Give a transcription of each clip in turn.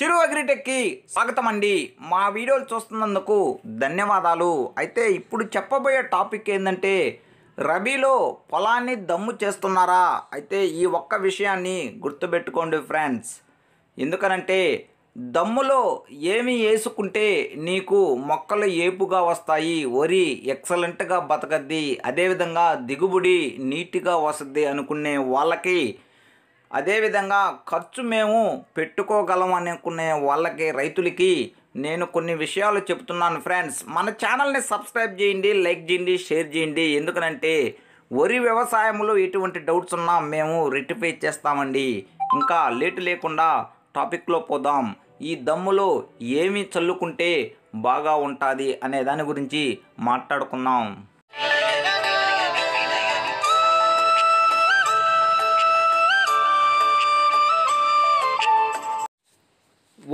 చిరు అగ్రిటెక్కి స్వాగతం అండి మా వీడియోలు చూస్తున్నందుకు ధన్యవాదాలు అయితే ఇప్పుడు చెప్పబోయే టాపిక్ ఏంటంటే రబీలో పొలాన్ని దమ్ము చేస్తున్నారా అయితే ఈ ఒక్క విషయాన్ని గుర్తుపెట్టుకోండి ఫ్రెండ్స్ ఎందుకనంటే దమ్ములో ఏమి వేసుకుంటే నీకు మొక్కలు ఏపుగా వస్తాయి వరి ఎక్సలెంట్గా బతకద్ది అదేవిధంగా దిగుబడి నీట్గా వస్తుంది అనుకునే వాళ్ళకి అదేవిధంగా ఖర్చు మేము పెట్టుకోగలం అనుకునే వాళ్ళకి రైతులకి నేను కొన్ని విషయాలు చెప్తున్నాను ఫ్రెండ్స్ మన ఛానల్ని సబ్స్క్రైబ్ చేయండి లైక్ చేయండి షేర్ చేయండి ఎందుకనంటే వరి వ్యవసాయంలో ఎటువంటి డౌట్స్ ఉన్నా మేము రెట్టిఫై చేస్తామండి ఇంకా లేటు లేకుండా టాపిక్లో పోదాం ఈ దమ్ములో ఏమి చల్లుకుంటే బాగా ఉంటుంది అనే దాని గురించి మాట్లాడుకుందాం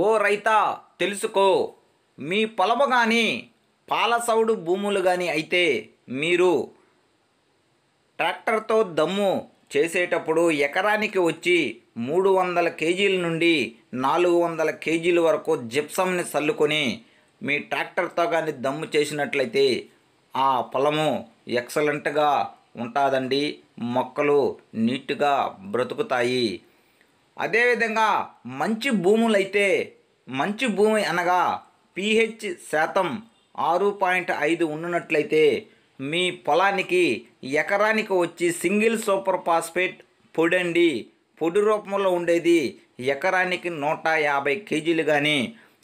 ఓ రైతా తెలుసుకో మీ పొలము కానీ పాలసౌడు భూములు కానీ అయితే మీరు ట్రాక్టర్తో దమ్ము చేసేటప్పుడు ఎకరానికి వచ్చి మూడు వందల కేజీల నుండి నాలుగు వందల కేజీల వరకు జిప్సమ్ని చల్లుకొని మీ ట్రాక్టర్తో కానీ దమ్ము చేసినట్లయితే ఆ పొలము ఎక్సలెంట్గా ఉంటుందండి మొక్కలు నీట్గా బ్రతుకుతాయి అదేవిధంగా మంచి భూములైతే మంచి భూమి అనగా పిహెచ్ శాతం ఆరు పాయింట్ ఐదు ఉన్నట్లయితే మీ పొలానికి ఎకరానికి వచ్చి సింగిల్ సూపర్ ఫాస్ఫేట్ పొడండి పొడి రూపంలో ఉండేది ఎకరానికి నూట యాభై కేజీలు కానీ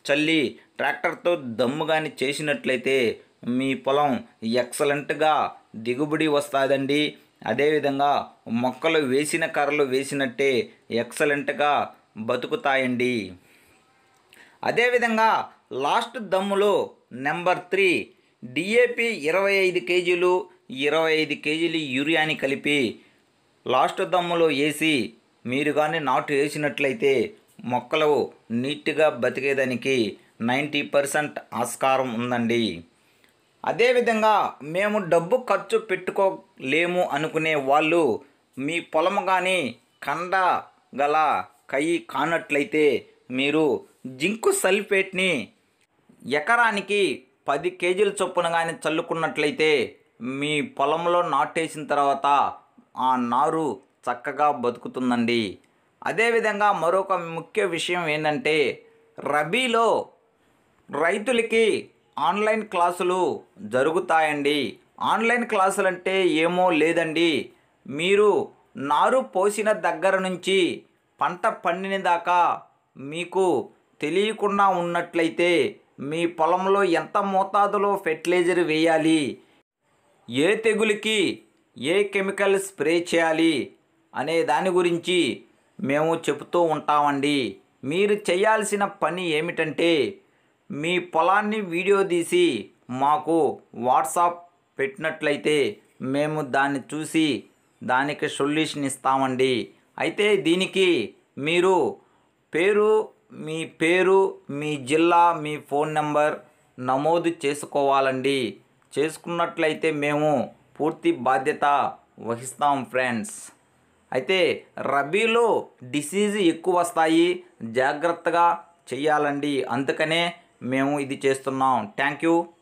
చల్లి ట్రాక్టర్తో దమ్ము కానీ చేసినట్లయితే మీ పొలం ఎక్సలెంట్గా దిగుబడి వస్తుందండి అదేవిధంగా మొక్కలు వేసిన కర్రలు వేసినట్టే ఎక్సలెంట్గా బతుకుతాయండి అదేవిధంగా లాస్ట్ దమ్ములో నెంబర్ త్రీ డిఏపి ఇరవై ఐదు కేజీలు ఇరవై ఐదు కేజీలు యూరియాని కలిపి లాస్ట్ దమ్ములో వేసి మీరు కానీ నాటు వేసినట్లయితే మొక్కలు నీట్గా బతికేదానికి నైంటీ పర్సెంట్ ఆస్కారం ఉందండి అదేవిధంగా మేము డబ్బు ఖర్చు పెట్టుకోలేము అనుకునే వాళ్ళు మీ పొలము కానీ కండ గల కయ్యి కానట్లయితే మీరు జింకు సల్ఫేట్ని ఎకరానికి పది కేజీల చొప్పున కానీ చల్లుకున్నట్లయితే మీ పొలంలో నాటేసిన తర్వాత ఆ నారు చక్కగా బతుకుతుందండి అదేవిధంగా మరొక ముఖ్య విషయం ఏంటంటే రబీలో రైతులకి ఆన్లైన్ క్లాసులు జరుగుతాయండి ఆన్లైన్ క్లాసులు అంటే ఏమో లేదండి మీరు నారు పోసిన దగ్గర నుంచి పంట పండిన దాకా మీకు తెలియకుండా ఉన్నట్లయితే మీ పొలంలో ఎంత మోతాదులో ఫెర్టిలైజర్ వేయాలి ఏ తెగులుకి ఏ కెమికల్ స్ప్రే చేయాలి అనే దాని గురించి మేము చెబుతూ ఉంటామండి మీరు చేయాల్సిన పని ఏమిటంటే మీ పొలాన్ని వీడియో తీసి మాకు వాట్సాప్ పెట్టినట్లయితే మేము దాన్ని చూసి దానికి సొల్యూషన్ ఇస్తామండి అయితే దీనికి మీరు పేరు మీ పేరు మీ జిల్లా మీ ఫోన్ నెంబర్ నమోదు చేసుకోవాలండి చేసుకున్నట్లయితే మేము పూర్తి బాధ్యత వహిస్తాం ఫ్రెండ్స్ అయితే రబీలో డిసీజ్ ఎక్కువ వస్తాయి జాగ్రత్తగా చేయాలండి అందుకనే మేము ఇది చేస్తున్నాం థ్యాంక్ యూ